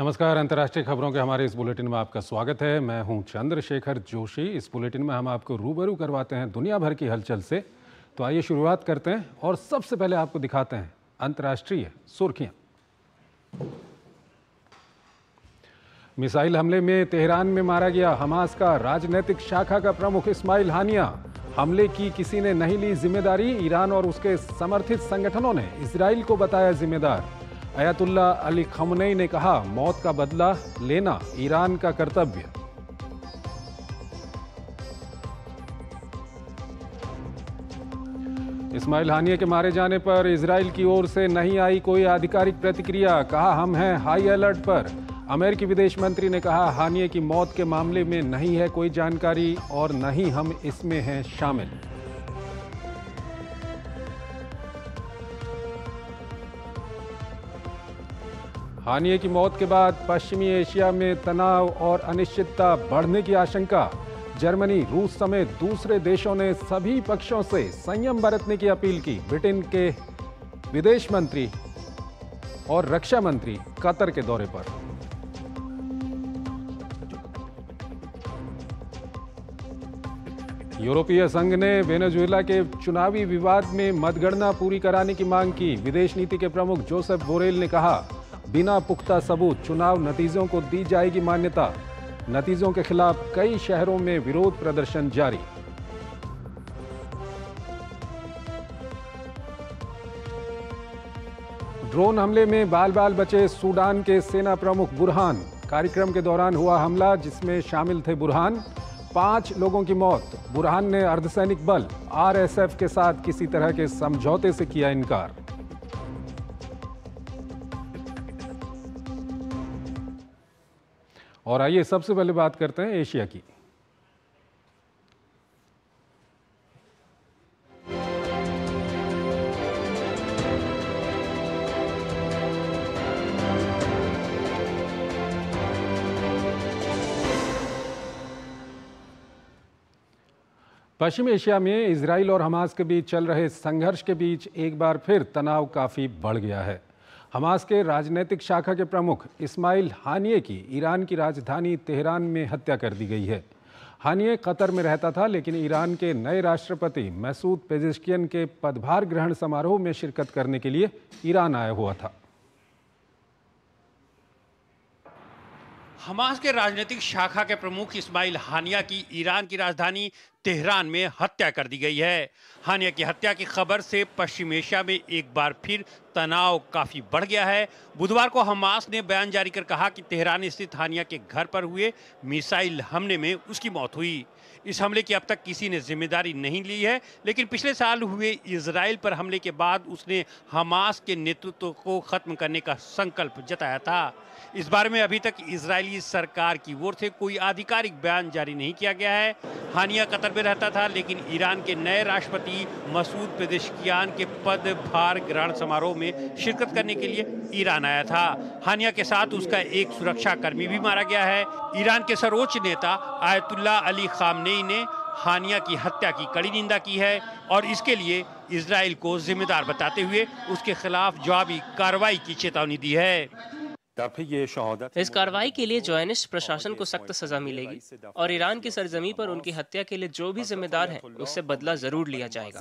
नमस्कार अंतर्राष्ट्रीय खबरों के हमारे इस बुलेटिन में आपका स्वागत है मैं हूं चंद्रशेखर जोशी इस बुलेटिन में हम आपको रूबरू करवाते हैं दुनिया भर की हलचल से तो आइए शुरुआत करते हैं और सबसे पहले आपको दिखाते हैं अंतर्राष्ट्रीय सुर्खियां मिसाइल हमले में तेहरान में मारा गया हमास का राजनीतिक शाखा का प्रमुख इस्माइल हानिया हमले की किसी ने नहीं ली जिम्मेदारी ईरान और उसके समर्थित संगठनों ने इसराइल को बताया जिम्मेदार अयातुल्ला अली खमनई ने कहा मौत का बदला लेना ईरान का कर्तव्य इस्माइल हानिया के मारे जाने पर इसराइल की ओर से नहीं आई कोई आधिकारिक प्रतिक्रिया कहा हम हैं हाई अलर्ट पर अमेरिकी विदेश मंत्री ने कहा हानिया की मौत के मामले में नहीं है कोई जानकारी और नहीं हम इसमें हैं शामिल हानिये की मौत के बाद पश्चिमी एशिया में तनाव और अनिश्चितता बढ़ने की आशंका जर्मनी रूस समेत दूसरे देशों ने सभी पक्षों से संयम बरतने की अपील की ब्रिटेन के विदेश मंत्री और रक्षा मंत्री कतर के दौरे पर यूरोपीय संघ ने वेनेजुएला के चुनावी विवाद में मतगणना पूरी कराने की मांग की विदेश नीति के प्रमुख जोसेफ बोरेल ने कहा बिना पुख्ता सबूत चुनाव नतीजों को दी जाएगी मान्यता नतीजों के खिलाफ कई शहरों में विरोध प्रदर्शन जारी ड्रोन हमले में बाल बाल बचे सूडान के सेना प्रमुख बुरहान कार्यक्रम के दौरान हुआ हमला जिसमें शामिल थे बुरहान पांच लोगों की मौत बुरहान ने अर्धसैनिक बल आरएसएफ के साथ किसी तरह के समझौते से किया इनकार और आइए सबसे पहले बात करते हैं एशिया की पश्चिम एशिया में इसराइल और हमास के बीच चल रहे संघर्ष के बीच एक बार फिर तनाव काफ़ी बढ़ गया है हमास के राजनीतिक शाखा के प्रमुख इस्माइल हानिये की ईरान की राजधानी तेहरान में हत्या कर दी गई है हानिये कतर में रहता था लेकिन ईरान के नए राष्ट्रपति मैसूद पेजिश्कियन के पदभार ग्रहण समारोह में शिरकत करने के लिए ईरान आया हुआ था हमास के राजनीतिक शाखा के प्रमुख इस्माइल हानिया की ईरान की राजधानी तेहरान में हत्या कर दी गई है हानिया की हत्या की खबर से पश्चिम एशिया में एक बार फिर तनाव काफ़ी बढ़ गया है बुधवार को हमास ने बयान जारी कर कहा कि तेहरान स्थित हानिया के घर पर हुए मिसाइल हमले में उसकी मौत हुई इस हमले की अब तक किसी ने जिम्मेदारी नहीं ली है लेकिन पिछले साल हुए इसराइल पर हमले के बाद उसने हमास के नेतृत्व को ख़त्म करने का संकल्प जताया था इस बारे में अभी तक इसराइली सरकार की ओर से कोई आधिकारिक बयान जारी नहीं किया गया है हानिया कतर घर पे रहता था लेकिन ईरान के नए राष्ट्रपति मसूद पेजेशकियान के पद भार ग्रहण समारोह में शिरकत करने के लिए ईरान आया था हानिया के साथ उसका एक सुरक्षा कर्मी भी मारा गया है ईरान के सर्वोच्च नेता आयतुल्ला अली खामनेई ने हानिया की हत्या की कड़ी निंदा की है और इसके लिए इसराइल को जिम्मेदार बताते हुए उसके खिलाफ जवाबी कार्रवाई की चेतावनी दी है इस कार्रवाई के लिए ज्वाइनिस्ट प्रशासन को सख्त सजा मिलेगी और ईरान की सरजमी पर उनकी हत्या के लिए जो भी जिम्मेदार है उससे बदला जरूर लिया जाएगा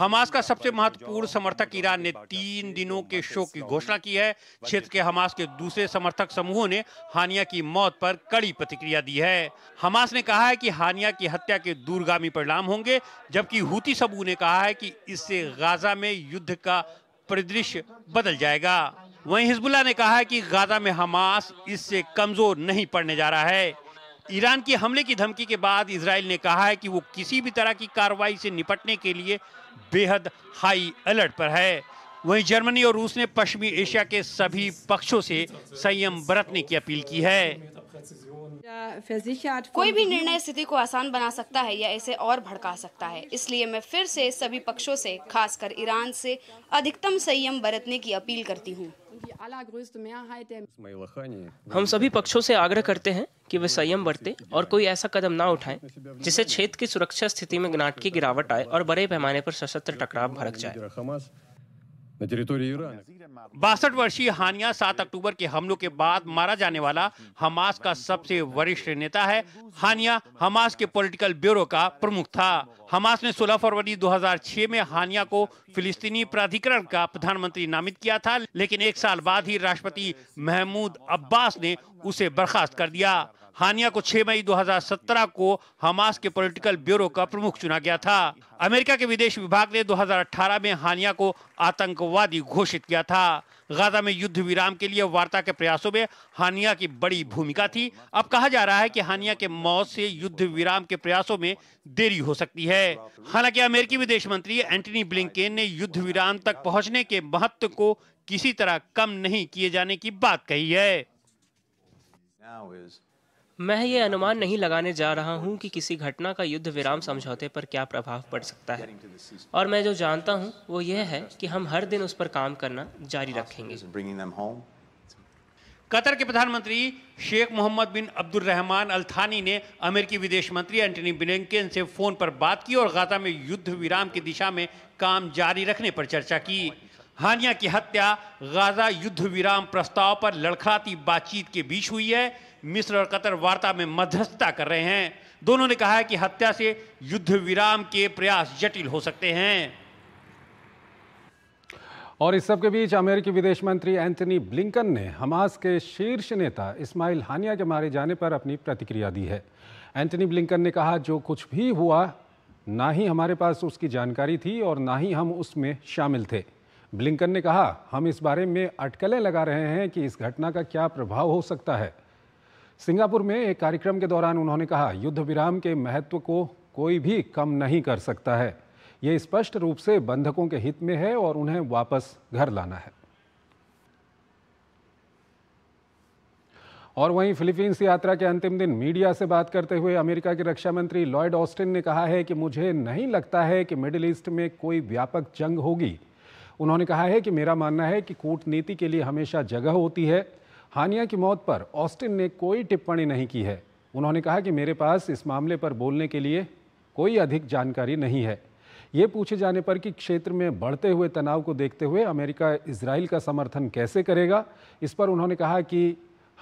हमास का सबसे महत्वपूर्ण समर्थक ईरान ने तीन दिनों के शोक की घोषणा की है क्षेत्र के हमास के दूसरे समर्थक समूहों ने हानिया की मौत पर कड़ी प्रतिक्रिया दी है हमास ने कहा है की हानिया की हत्या के दूरगामी परिणाम होंगे जबकि हूती समूह ने कहा है की इससे गाजा में युद्ध का परिदृश्य बदल जाएगा वहीं हिजबुल्ला ने कहा कि गाजा में हमास इससे कमज़ोर नहीं पड़ने जा रहा है ईरान के हमले की धमकी के बाद इसराइल ने कहा है कि वो किसी भी तरह की कार्रवाई से निपटने के लिए बेहद हाई अलर्ट पर है वहीं जर्मनी और रूस ने पश्चिमी एशिया के सभी पक्षों से संयम बरतने की अपील की है कोई भी निर्णय स्थिति को आसान बना सकता है या इसे और भड़का सकता है इसलिए मैं फिर से सभी पक्षों से खासकर ईरान से अधिकतम संयम बरतने की अपील करती हूँ हम सभी पक्षों से आग्रह करते हैं कि वे संयम बरते और कोई ऐसा कदम ना उठाएं जिससे क्षेत्र की सुरक्षा स्थिति में नाटकीय गिरावट आए और बड़े पैमाने पर सशस्त्र टकराव भड़क जाए बासठ वर्षीय हानिया सात अक्टूबर के हमलों के बाद मारा जाने वाला हमास का सबसे वरिष्ठ नेता है हानिया हमास के पॉलिटिकल ब्यूरो का प्रमुख था हमास ने 16 फरवरी 2006 में हानिया को फिलिस्तीनी प्राधिकरण का प्रधानमंत्री नामित किया था लेकिन एक साल बाद ही राष्ट्रपति महमूद अब्बास ने उसे बर्खास्त कर दिया हानिया को 6 मई 2017 को हमास के पॉलिटिकल ब्यूरो का प्रमुख चुना गया था अमेरिका के विदेश विभाग ने 2018 में हानिया को आतंकवादी घोषित किया था गाजा में युद्ध विराम के लिए वार्ता के प्रयासों में हानिया की बड़ी भूमिका थी अब कहा जा रहा है कि हानिया के मौत से युद्ध विराम के प्रयासों में देरी हो सकती है हालांकि अमेरिकी विदेश मंत्री एंटनी ब्लिंकेन ने युद्ध विराम तक पहुंचने के महत्व को किसी तरह कम नहीं किए जाने की बात कही है मैं ये अनुमान नहीं लगाने जा रहा हूँ कि किसी घटना का युद्ध विराम समझौते पर क्या प्रभाव पड़ सकता है और मैं जो जानता हूँ वो यह है कि हम हर दिन उस पर काम करना जारी रखेंगे कतर के प्रधानमंत्री शेख मोहम्मद बिन अब्दुल रहमान अल थानी ने अमेरिकी विदेश मंत्री एंटनी ब्लिंकन से फ़ोन पर बात की और गाजा में युद्ध विराम की दिशा में काम जारी रखने पर चर्चा की हानिया की हत्या गाजा युद्ध विराम प्रस्ताव पर लड़खड़ाती बातचीत के बीच हुई है मिस्र और कतर वार्ता में मध्यस्थता कर रहे हैं दोनों ने कहा है कि हत्या से युद्ध विराम के प्रयास जटिल हो सकते हैं और इस सबके बीच अमेरिकी विदेश मंत्री एंथनी ब्लिंकन ने हमास के शीर्ष नेता इस्माइल हानिया के मारे जाने पर अपनी प्रतिक्रिया दी है एंथनी ब्लिंकन ने कहा जो कुछ भी हुआ ना ही हमारे पास उसकी जानकारी थी और ना ही हम उसमें शामिल थे ब्लिंकन ने कहा हम इस बारे में अटकलें लगा रहे हैं कि इस घटना का क्या प्रभाव हो सकता है सिंगापुर में एक कार्यक्रम के दौरान उन्होंने कहा युद्ध विराम के महत्व को कोई भी कम नहीं कर सकता है ये स्पष्ट रूप से बंधकों के हित में है और उन्हें वापस घर लाना है और वहीं फिलीपींस यात्रा के अंतिम दिन मीडिया से बात करते हुए अमेरिका के रक्षा मंत्री लॉयड ऑस्टिन ने कहा है कि मुझे नहीं लगता है कि मिडिल ईस्ट में कोई व्यापक जंग होगी उन्होंने कहा है कि मेरा मानना है कि कूटनीति के लिए हमेशा जगह होती है हानिया की मौत पर ऑस्टिन ने कोई टिप्पणी नहीं की है उन्होंने कहा कि मेरे पास इस मामले पर बोलने के लिए कोई अधिक जानकारी नहीं है ये पूछे जाने पर कि क्षेत्र में बढ़ते हुए तनाव को देखते हुए अमेरिका इसराइल का समर्थन कैसे करेगा इस पर उन्होंने कहा कि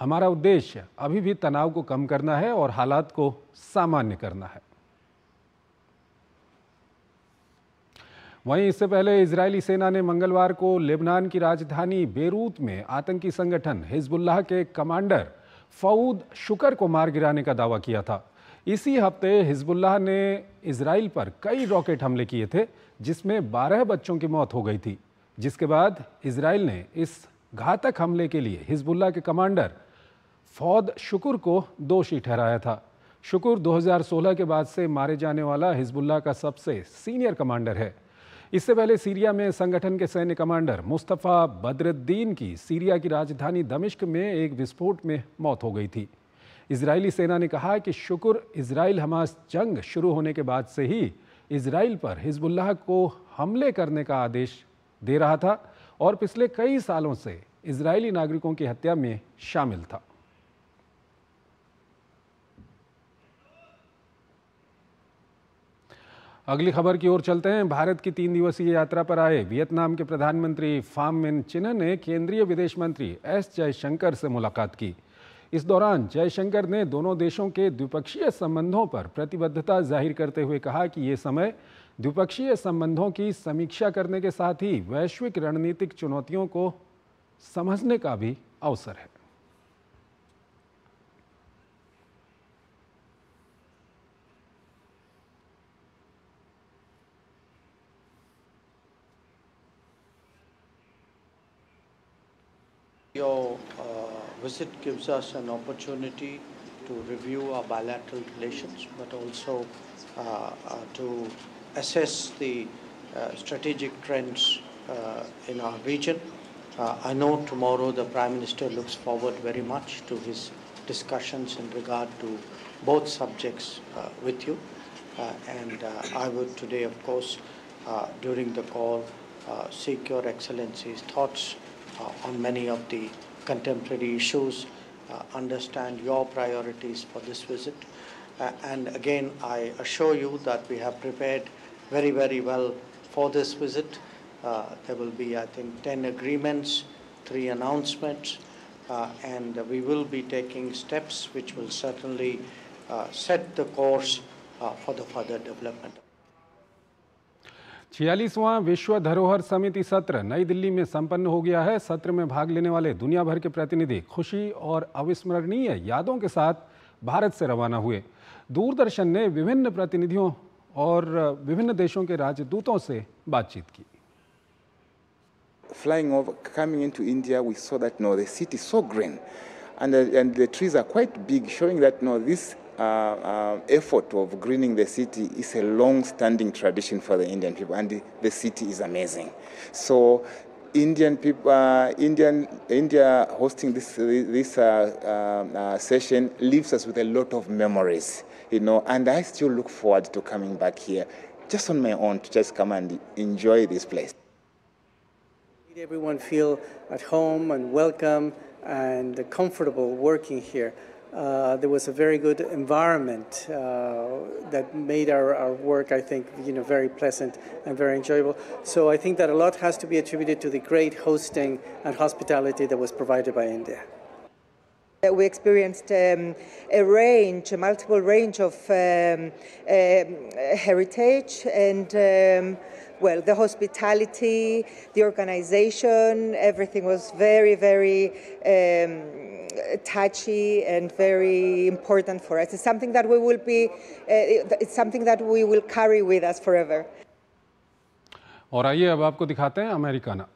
हमारा उद्देश्य अभी भी तनाव को कम करना है और हालात को सामान्य करना है वहीं इससे पहले इजरायली सेना ने मंगलवार को लेबनान की राजधानी बेरूत में आतंकी संगठन हिजबुल्लाह के कमांडर फऊद शुकर को मार गिराने का दावा किया था इसी हफ्ते हिजबुल्लाह ने इसराइल पर कई रॉकेट हमले किए थे जिसमें 12 बच्चों की मौत हो गई थी जिसके बाद इसराइल ने इस घातक हमले के लिए हिजबुल्लाह के कमांडर फौद शुकुर को दोषी ठहराया था शुकुर 2016 के बाद से मारे जाने वाला हिजबुल्लाह का सबसे सीनियर कमांडर है इससे पहले सीरिया में संगठन के सैन्य कमांडर मुस्तफ़ा बदरुद्दीन की सीरिया की राजधानी दमिश्क में एक विस्फोट में मौत हो गई थी इसराइली सेना ने कहा कि शुक्र इसराइल हमास जंग शुरू होने के बाद से ही इसराइल पर हिजबुल्लाह को हमले करने का आदेश दे रहा था और पिछले कई सालों से इसराइली नागरिकों की हत्या में शामिल था अगली खबर की ओर चलते हैं भारत की तीन दिवसीय यात्रा पर आए वियतनाम के प्रधानमंत्री फाम मिन चिन्ह ने केंद्रीय विदेश मंत्री एस जयशंकर से मुलाकात की इस दौरान जयशंकर ने दोनों देशों के द्विपक्षीय संबंधों पर प्रतिबद्धता जाहिर करते हुए कहा कि ये समय द्विपक्षीय संबंधों की समीक्षा करने के साथ ही वैश्विक रणनीतिक चुनौतियों को समझने का भी अवसर है visit gives us an opportunity to review our bilateral relations, but also uh, uh, to assess the uh, strategic trends in our region. I know tomorrow the Prime Minister looks forward very much to his discussions in regard to both subjects with you. Uh, and uh, I would today, of course, uh, during the call, seek Your Excellency's thoughts on many of the contemporary issues, uh, understand your priorities for this visit. Uh, and again, I assure you that we have prepared very, very well for this visit. Uh, there will be, I think, 10 agreements, three announcements, and we will be taking steps which will certainly set the course for the further development. छियालीसवां विश्व धरोहर समिति सत्र नई दिल्ली में संपन्न हो गया है सत्र में भाग लेने वाले दुनिया भर के प्रतिनिधि खुशी और अविस्मरणीय यादों के साथ भारत से रवाना हुए दूरदर्शन ने विभिन्न प्रतिनिधियों और विभिन्न देशों के राजदूतों से बातचीत की Flying over, coming into India, we saw that no, the city is so green, and and the trees are quite big, showing that no, this Uh, uh, effort of greening the city is a long-standing tradition for the Indian people, and the, city is amazing. So, Indian people, uh, Indian India hosting this this uh, uh, session leaves us with a lot of memories, you know. And I still look forward to coming back here, just on my own, to just come and enjoy this place. Did everyone feel at home and welcome and comfortable working here? Uh, there was a very good environment uh, that made our, our, work, I think, you know, very pleasant and very enjoyable. So I think that a lot has to be attributed to the great hosting and hospitality that was provided by India. Uh, we experienced um, a range, a multiple range of um, uh, heritage and, um, well, the hospitality, the organization, everything was very, very um, touchy and very important for us. It's something that we will be, uh, it's something that we will carry with us forever. And आइए अब आपको दिखाते हैं Americana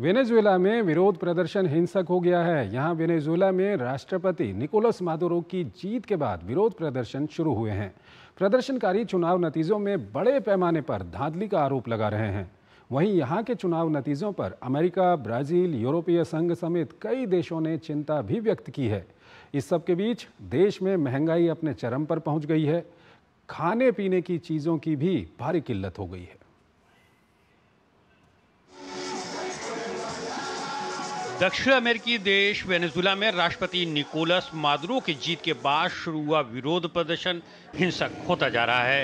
Venezuela में विरोध प्रदर्शन हिंसक हो गया है यहाँ वेनेजुएला में राष्ट्रपति निकोलस मादुरो की जीत के बाद विरोध प्रदर्शन शुरू हुए हैं प्रदर्शनकारी चुनाव नतीजों में बड़े पैमाने पर धांधली का आरोप लगा रहे हैं वहीं यहाँ के चुनाव नतीजों पर अमेरिका ब्राजील यूरोपीय संघ समेत कई देशों ने चिंता भी व्यक्त की है इस सब के बीच देश में महंगाई अपने चरम पर पहुँच गई है खाने पीने की चीज़ों की भी भारी किल्लत हो गई है दक्षिण अमेरिकी देश वेनेजुला में राष्ट्रपति निकोलस मादुरो की जीत के बाद शुरू हुआ विरोध प्रदर्शन हिंसक होता जा रहा है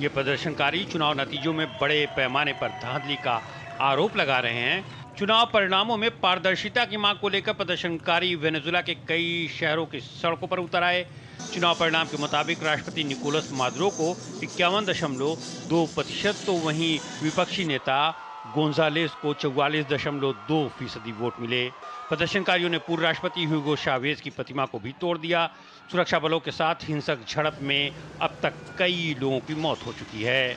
ये प्रदर्शनकारी चुनाव नतीजों में बड़े पैमाने पर धांधली का आरोप लगा रहे हैं चुनाव परिणामों में पारदर्शिता की मांग को लेकर प्रदर्शनकारी वेनेजुला के कई शहरों की सड़कों पर उतर आए चुनाव परिणाम के मुताबिक राष्ट्रपति निकोलस मादुरो को इक्यावन दशमलव दो प्रतिशत तो वहीं विपक्षी नेता गोंजालेस को चौवालीस दशमलव दो फीसदी वोट मिले प्रदर्शनकारियों ने पूर्व राष्ट्रपति ह्यूगो शावेज की प्रतिमा को भी तोड़ दिया सुरक्षा बलों के साथ हिंसक झड़प में अब तक कई लोगों की मौत हो चुकी है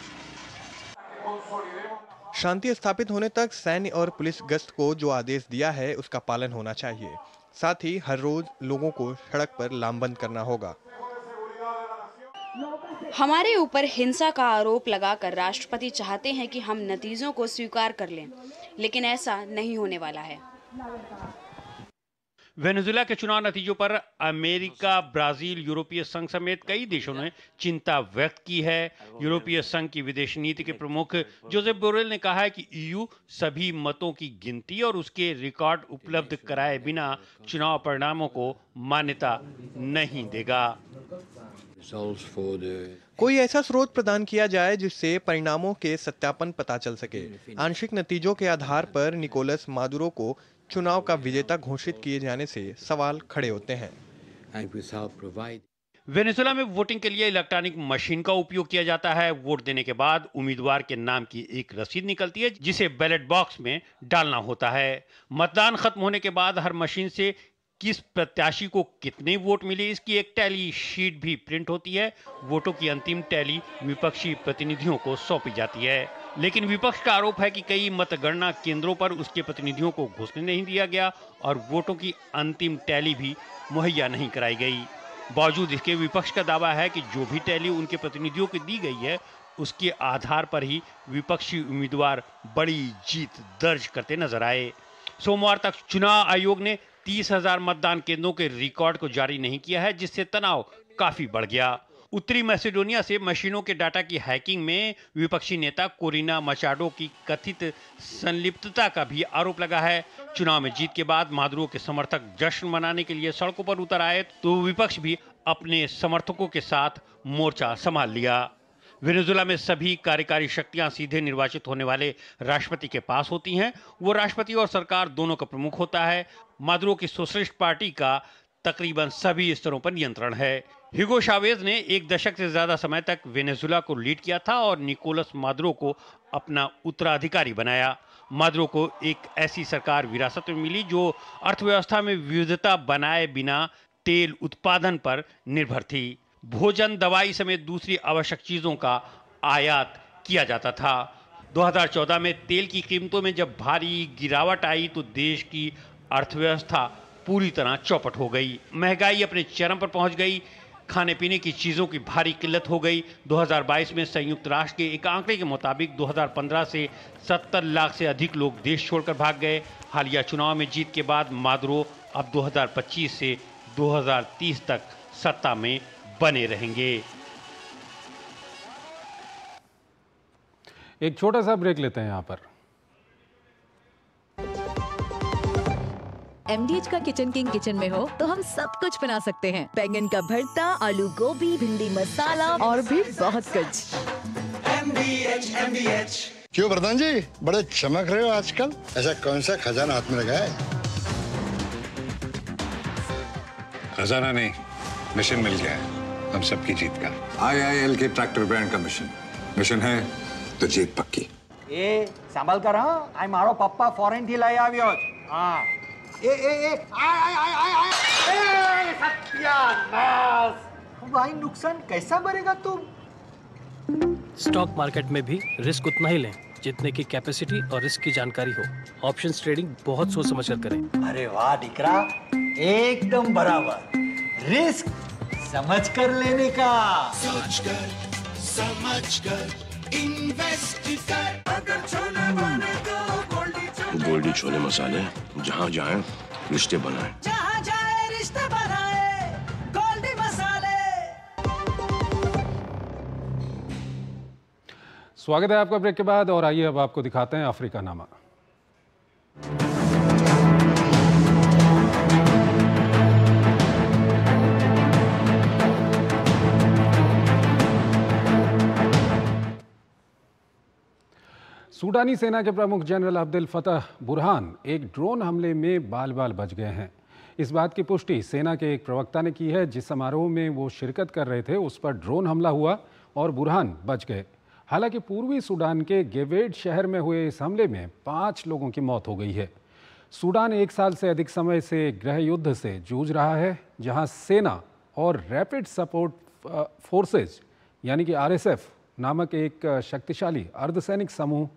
शांति स्थापित होने तक सैन्य और पुलिस गश्त को जो आदेश दिया है उसका पालन होना चाहिए साथ ही हर रोज लोगों को सड़क पर लामबंद करना होगा हमारे ऊपर हिंसा का आरोप लगाकर राष्ट्रपति चाहते हैं कि हम नतीजों को स्वीकार कर लें लेकिन ऐसा नहीं होने वाला है वेनेजुएला के चुनाव नतीजों पर अमेरिका ब्राजील यूरोपीय संघ समेत कई देशों ने चिंता व्यक्त की है यूरोपीय संघ की विदेश नीति के प्रमुख जोसेफ बोरेल ने कहा है कि ईयू सभी मतों की गिनती और उसके रिकॉर्ड उपलब्ध कराए बिना चुनाव परिणामों को मान्यता नहीं देगा कोई ऐसा स्रोत प्रदान किया जाए जिससे परिणामों के सत्यापन पता चल सके आंशिक नतीजों के आधार पर निकोलस मादुरो को चुनाव का विजेता घोषित किए जाने से सवाल खड़े होते हैं वेनेसुला में वोटिंग के लिए इलेक्ट्रॉनिक मशीन का उपयोग किया जाता है वोट देने के बाद उम्मीदवार के नाम की एक रसीद निकलती है जिसे बैलेट बॉक्स में डालना होता है मतदान खत्म होने के बाद हर मशीन से किस प्रत्याशी को कितने वोट मिले इसकी एक टैली शीट भी प्रिंट होती है वोटों की अंतिम टैली विपक्षी प्रतिनिधियों को सौंपी जाती है लेकिन विपक्ष का आरोप है कि कई मतगणना केंद्रों पर उसके प्रतिनिधियों को घुसने नहीं दिया गया और वोटों की अंतिम टैली भी मुहैया नहीं कराई गई बावजूद इसके विपक्ष का दावा है कि जो भी टैली उनके प्रतिनिधियों की दी गई है उसके आधार पर ही विपक्षी उम्मीदवार बड़ी जीत दर्ज करते नजर आए सोमवार तक चुनाव आयोग ने तीस हजार मतदान केंद्रों के रिकॉर्ड को जारी नहीं किया है जिससे तनाव काफी बढ़ गया उत्तरी मैसेडोनिया से मशीनों के डाटा की हैकिंग में विपक्षी नेता कोरिना मचाडो की कथित संलिप्तता का भी आरोप लगा है चुनाव में जीत के बाद माधुरो के समर्थक जश्न मनाने के लिए सड़कों पर उतर आए तो विपक्ष भी अपने समर्थकों के साथ मोर्चा संभाल लिया वेनेजुला में सभी कार्यकारी शक्तियां सीधे निर्वाचित होने वाले राष्ट्रपति के पास होती हैं वो राष्ट्रपति और सरकार दोनों का प्रमुख होता है मादुरो की सोशलिस्ट पार्टी का तकरीबन सभी स्तरों पर नियंत्रण है हिगो शावेज ने एक दशक से ज्यादा समय तक वेनेजुला को लीड किया था और निकोलस मादुरो को अपना उत्तराधिकारी बनाया मादुरो को एक ऐसी सरकार विरासत में मिली जो अर्थव्यवस्था में विविधता बनाए बिना तेल उत्पादन पर निर्भर थी भोजन दवाई समेत दूसरी आवश्यक चीज़ों का आयात किया जाता था 2014 में तेल की कीमतों में जब भारी गिरावट आई तो देश की अर्थव्यवस्था पूरी तरह चौपट हो गई महंगाई अपने चरम पर पहुंच गई खाने पीने की चीज़ों की भारी किल्लत हो गई 2022 में संयुक्त राष्ट्र के एक आंकड़े के मुताबिक 2015 से 70 लाख से अधिक लोग देश छोड़कर भाग गए हालिया चुनाव में जीत के बाद मादरो अब 2025 से 2030 तक सत्ता में बने रहेंगे एक छोटा सा ब्रेक लेते हैं यहाँ पर एमडीएच का किचन किंग किचन में हो तो हम सब कुछ बना सकते हैं बैंगन का भरता आलू गोभी भिंडी मसाला और भी बहुत कुछ MDH, MDH. क्यों प्रधान जी बड़े चमक रहे हो आजकल ऐसा कौन सा खजाना हाथ में लगा है खजाना नहीं मिशन मिल गया है हम सबकी जीत का आईआईएल के ट्रैक्टर ब्रांड का मिशन मिशन है तो जीत पक्की એ સાંભળ કર હા આ મારો પપ્પા ફોરેન થી લઈ આવ્યો છે હા એ એ એ આ આ આ આ એ भाई नुकसान कैसा भरेगा तुम स्टॉक मार्केट में भी रिस्क उतना ही लें जितने की कैपेसिटी और रिस्क की जानकारी हो ऑप्शन ट्रेडिंग बहुत सोच समझकर करें अरे वाह डिकरा एकदम बराबर रिस्क समझ कर लेने का सोच कर समझ कर इन्वेस्ट कर अगर छोले बने तो गोल्डी छोले गोल्डी छोले मसाले जहाँ जाए रिश्ते बनाए जहाँ जाए रिश्ते बनाए गोल्डी मसाले स्वागत है आपका ब्रेक के बाद और आइए अब आपको दिखाते हैं अफ्रीका नामा सूडानी सेना के प्रमुख जनरल अब्दुल फतह बुरहान एक ड्रोन हमले में बाल बाल बच गए हैं इस बात की पुष्टि सेना के एक प्रवक्ता ने की है जिस समारोह में वो शिरकत कर रहे थे उस पर ड्रोन हमला हुआ और बुरहान बच गए हालांकि पूर्वी सूडान के गेवेड शहर में हुए इस हमले में पाँच लोगों की मौत हो गई है सूडान एक साल से अधिक समय से गृह युद्ध से जूझ रहा है जहां सेना और रैपिड सपोर्ट फोर्सेज यानी कि आरएसएफ नामक एक शक्तिशाली अर्धसैनिक समूह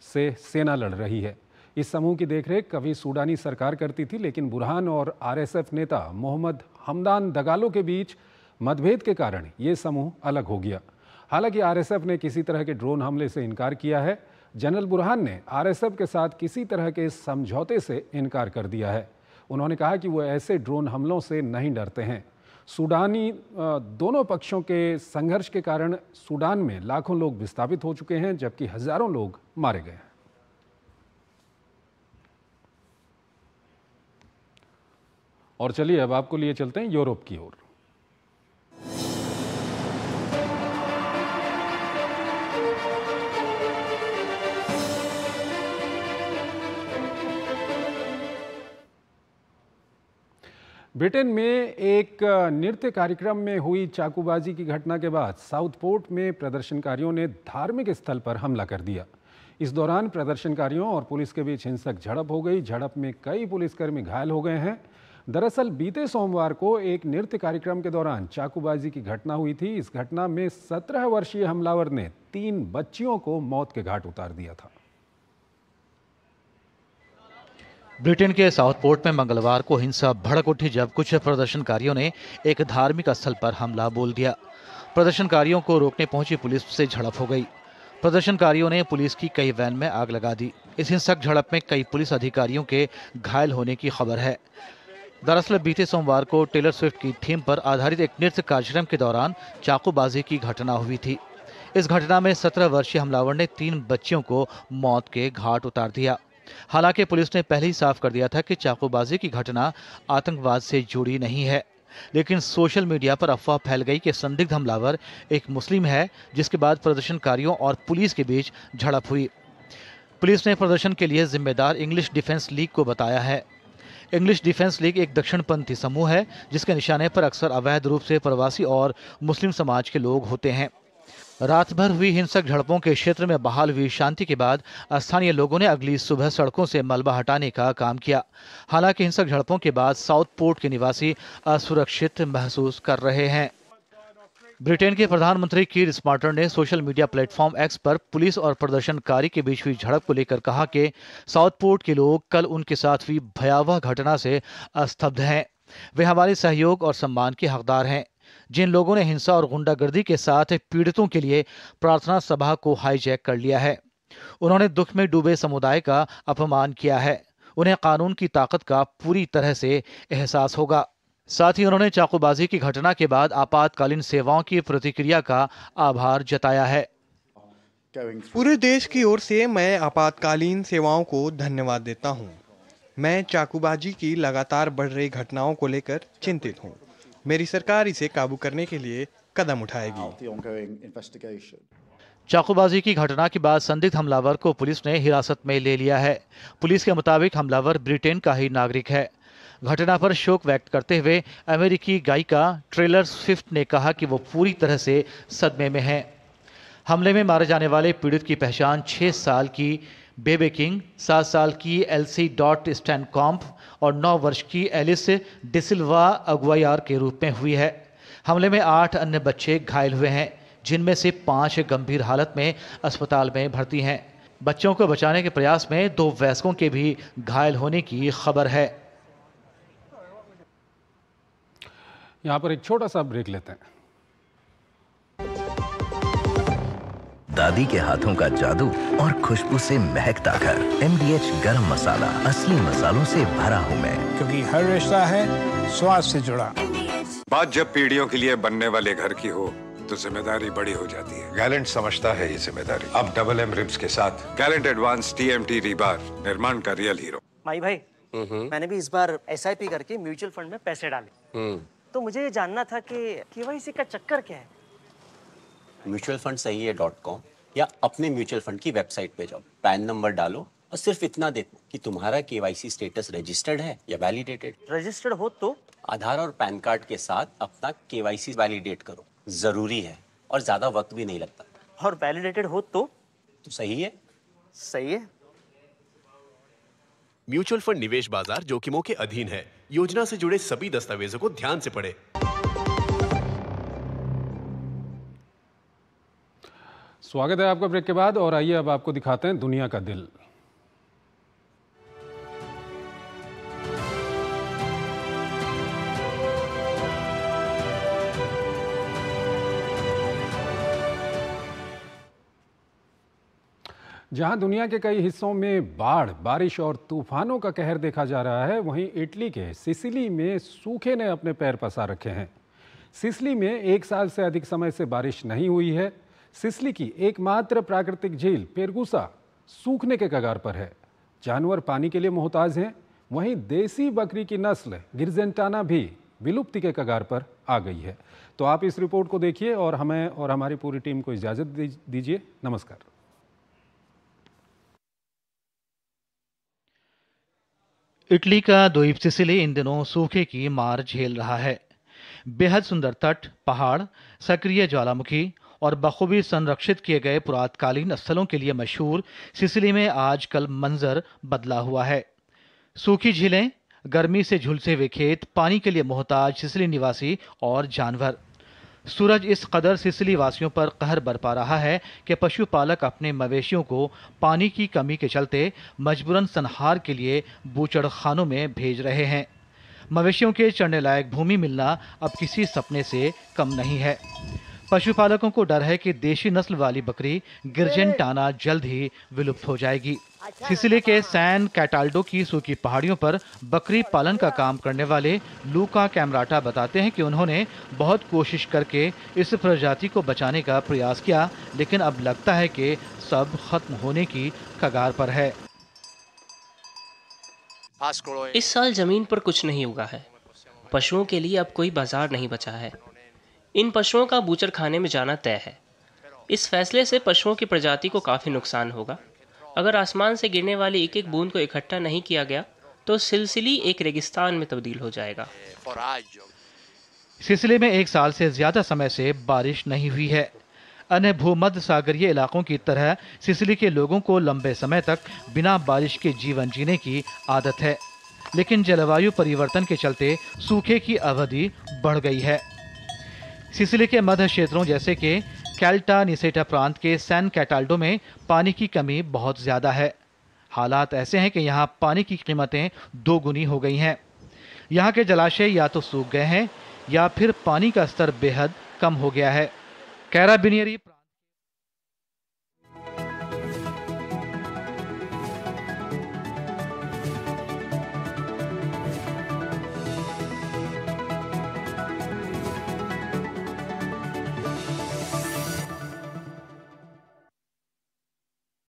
से सेना लड़ रही है इस समूह की देखरेख कभी सूडानी सरकार करती थी लेकिन बुरहान और आरएसएफ नेता मोहम्मद हमदान दगालो के बीच मतभेद के कारण ये समूह अलग हो गया हालांकि आरएसएफ ने किसी तरह के ड्रोन हमले से इनकार किया है जनरल बुरहान ने आरएसएफ के साथ किसी तरह के समझौते से इनकार कर दिया है उन्होंने कहा कि वो ऐसे ड्रोन हमलों से नहीं डरते हैं सूडानी दोनों पक्षों के संघर्ष के कारण सूडान में लाखों लोग विस्थापित हो चुके हैं जबकि हजारों लोग मारे गए हैं और चलिए अब आपको लिए चलते हैं यूरोप की ओर ब्रिटेन में एक नृत्य कार्यक्रम में हुई चाकूबाजी की घटना के बाद साउथपोर्ट में प्रदर्शनकारियों ने धार्मिक स्थल पर हमला कर दिया इस दौरान प्रदर्शनकारियों और पुलिस के बीच हिंसक झड़प हो गई झड़प में कई पुलिसकर्मी घायल हो गए हैं दरअसल बीते सोमवार को एक नृत्य कार्यक्रम के दौरान चाकूबाजी की घटना हुई थी इस घटना में सत्रह वर्षीय हमलावर ने तीन बच्चियों को मौत के घाट उतार दिया था ब्रिटेन के साउथपोर्ट में मंगलवार को हिंसा भड़क उठी जब कुछ प्रदर्शनकारियों ने एक धार्मिक स्थल पर हमला बोल दिया प्रदर्शनकारियों को रोकने पहुंची पुलिस से झड़प हो गई प्रदर्शनकारियों ने पुलिस की कई वैन में आग लगा दी इस हिंसक झड़प में कई पुलिस अधिकारियों के घायल होने की खबर है दरअसल बीते सोमवार को टेलर स्विफ्ट की थीम पर आधारित एक नृत्य कार्यक्रम के दौरान चाकूबाजी की घटना हुई थी इस घटना में सत्रह वर्षीय हमलावर ने तीन बच्चियों को मौत के घाट उतार दिया हालांकि पुलिस ने पहले ही साफ कर दिया था कि चाकूबाजी की घटना आतंकवाद से जुड़ी नहीं है लेकिन सोशल मीडिया पर अफवाह फैल गई कि संदिग्ध हमलावर एक मुस्लिम है जिसके बाद प्रदर्शनकारियों और पुलिस के बीच झड़प हुई पुलिस ने प्रदर्शन के लिए जिम्मेदार इंग्लिश डिफेंस लीग को बताया है इंग्लिश डिफेंस लीग एक दक्षिणपंथी समूह है जिसके निशाने पर अक्सर अवैध रूप से प्रवासी और मुस्लिम समाज के लोग होते हैं रात भर हुई हिंसक झड़पों के क्षेत्र में बहाल हुई शांति के बाद स्थानीय लोगों ने अगली सुबह सड़कों से मलबा हटाने का काम किया हालांकि हिंसक झड़पों के बाद साउथ पोर्ट के निवासी असुरक्षित महसूस कर रहे हैं ब्रिटेन के प्रधानमंत्री कीर स्मार्टर ने सोशल मीडिया प्लेटफॉर्म एक्स पर पुलिस और प्रदर्शनकारी के बीच हुई झड़प को लेकर कहा कि साउथ पोर्ट के लोग कल उनके साथ हुई भयावह घटना से स्तब्ध हैं वे हमारे सहयोग और सम्मान के हकदार हैं जिन लोगों ने हिंसा और गुंडागर्दी के साथ पीड़ितों के लिए प्रार्थना सभा को हाईजैक कर लिया है उन्होंने दुख में डूबे समुदाय का अपमान किया है उन्हें कानून की ताकत का पूरी तरह से एहसास होगा साथ ही उन्होंने चाकूबाजी की घटना के बाद आपातकालीन सेवाओं की प्रतिक्रिया का आभार जताया है पूरे देश की ओर से मैं आपातकालीन सेवाओं को धन्यवाद देता हूँ मैं चाकूबाजी की लगातार बढ़ रही घटनाओं को लेकर चिंतित हूँ मेरी सरकार इसे काबू करने के लिए कदम उठाएगी चाकूबाजी की घटना के बाद संदिग्ध हमलावर को पुलिस ने हिरासत में ले लिया है पुलिस के मुताबिक हमलावर ब्रिटेन का ही नागरिक है घटना पर शोक व्यक्त करते हुए अमेरिकी गायिका ट्रेलर स्विफ्ट ने कहा कि वो पूरी तरह से सदमे में हैं हमले में मारे जाने वाले पीड़ित की पहचान छह साल की बेबे किंग सात साल की एलसी डॉट स्टैन कॉम्प और 9 वर्ष की एलिस डिसिल्वा अगुआर के रूप में हुई है हमले में आठ अन्य बच्चे घायल हुए हैं जिनमें से पाँच गंभीर हालत में अस्पताल में भर्ती हैं बच्चों को बचाने के प्रयास में दो वयस्कों के भी घायल होने की खबर है यहाँ पर एक छोटा सा ब्रेक लेते हैं दादी के हाथों का जादू और खुशबू से महकता घर एम डी एच गर्म मसाला असली मसालों से भरा हूँ मैं क्योंकि हर रिश्ता है स्वाद से जुड़ा बात जब पीढ़ियों के लिए बनने वाले घर की हो तो जिम्मेदारी बड़ी हो जाती है गैलेंट समझता है ये जिम्मेदारी अब डबल एम रिब्स के साथ Galant advance T M T rebar निर्माण का रियल हीरो माई भाई हम्म। मैंने भी इस बार एस आई पी करके म्यूचुअल फंड में पैसे डाले हम्म। तो मुझे ये जानना था कि केवाईसी का चक्कर क्या है म्यूचुअल फंड सही है डॉट कॉम या अपने म्यूचुअल फंड की वेबसाइट पे जाओ पैन नंबर डालो और सिर्फ इतना देखो कि तुम्हारा केवाईसी स्टेटस रजिस्टर्ड है या वैलिडेटेड रजिस्टर्ड हो तो आधार और पैन कार्ड के साथ अपना सी वैलिडेट करो जरूरी है और ज्यादा वक्त भी नहीं लगता और वैलिडेटेड हो तो तो सही है सही है म्यूचुअल फंड निवेश बाजार जोखिमों के अधीन है योजना से जुड़े सभी दस्तावेजों को ध्यान से पढ़ें स्वागत है आपका ब्रेक के बाद और आइए अब आपको दिखाते हैं दुनिया का दिल जहां दुनिया के कई हिस्सों में बाढ़ बारिश और तूफानों का कहर देखा जा रहा है वहीं इटली के सिसिली में सूखे ने अपने पैर पसार रखे हैं सिसली में एक साल से अधिक समय से बारिश नहीं हुई है सिसली की एकमात्र प्राकृतिक झील पेरगुसा सूखने के कगार पर है जानवर पानी के लिए मोहताज हैं वहीं देसी बकरी की नस्ल गिरजेंटाना भी विलुप्ति के कगार पर आ गई है तो आप इस रिपोर्ट को देखिए और हमें और हमारी पूरी टीम को इजाज़त दीजिए नमस्कार इटली का द्वीप सिसिली इन दिनों सूखे की मार झेल रहा है बेहद सुंदर तट पहाड़ सक्रिय ज्वालामुखी और बखूबी संरक्षित किए गए पुरातकालीन स्थलों के लिए मशहूर सिसिली में आजकल मंजर बदला हुआ है सूखी झीलें गर्मी से झुलसे हुए खेत पानी के लिए मोहताज सिसिली निवासी और जानवर सूरज इस कदर सिसिली वासियों पर कहर बरपा रहा है कि पशुपालक अपने मवेशियों को पानी की कमी के चलते मजबूरन संहार के लिए बूचड़ खानों में भेज रहे हैं मवेशियों के चढ़ने लायक भूमि मिलना अब किसी सपने से कम नहीं है पशुपालकों को डर है कि देशी नस्ल वाली बकरी गिरजन टाना जल्द ही विलुप्त हो जाएगी अच्छा, सिसिली के सैन कैटाल्डो की सूखी पहाड़ियों पर बकरी पालन का काम करने वाले लूका कैमराटा बताते हैं कि उन्होंने बहुत कोशिश करके इस प्रजाति को बचाने का प्रयास किया लेकिन अब लगता है कि सब खत्म होने की कगार पर है इस साल जमीन पर कुछ नहीं उगा है पशुओं के लिए अब कोई बाजार नहीं बचा है इन पशुओं का बूचर खाने में जाना तय है इस फैसले से पशुओं की प्रजाति को काफ़ी नुकसान होगा अगर आसमान से गिरने वाली एक एक बूंद को इकट्ठा नहीं किया गया तो सिलसिली एक रेगिस्तान में तब्दील हो जाएगा सिलसिले में एक साल से ज़्यादा समय से बारिश नहीं हुई है अन्य भूमध्य सागरीय इलाकों की तरह सिसली के लोगों को लंबे समय तक बिना बारिश के जीवन जीने की आदत है लेकिन जलवायु परिवर्तन के चलते सूखे की अवधि बढ़ गई है सिसिली के मध्य क्षेत्रों जैसे कि कैल्टा निसेटा प्रांत के सैन कैटाल्डो में पानी की कमी बहुत ज़्यादा है हालात ऐसे हैं कि यहाँ पानी की कीमतें दोगुनी हो गई हैं यहाँ के जलाशय या तो सूख गए हैं या फिर पानी का स्तर बेहद कम हो गया है कैराबिनियरी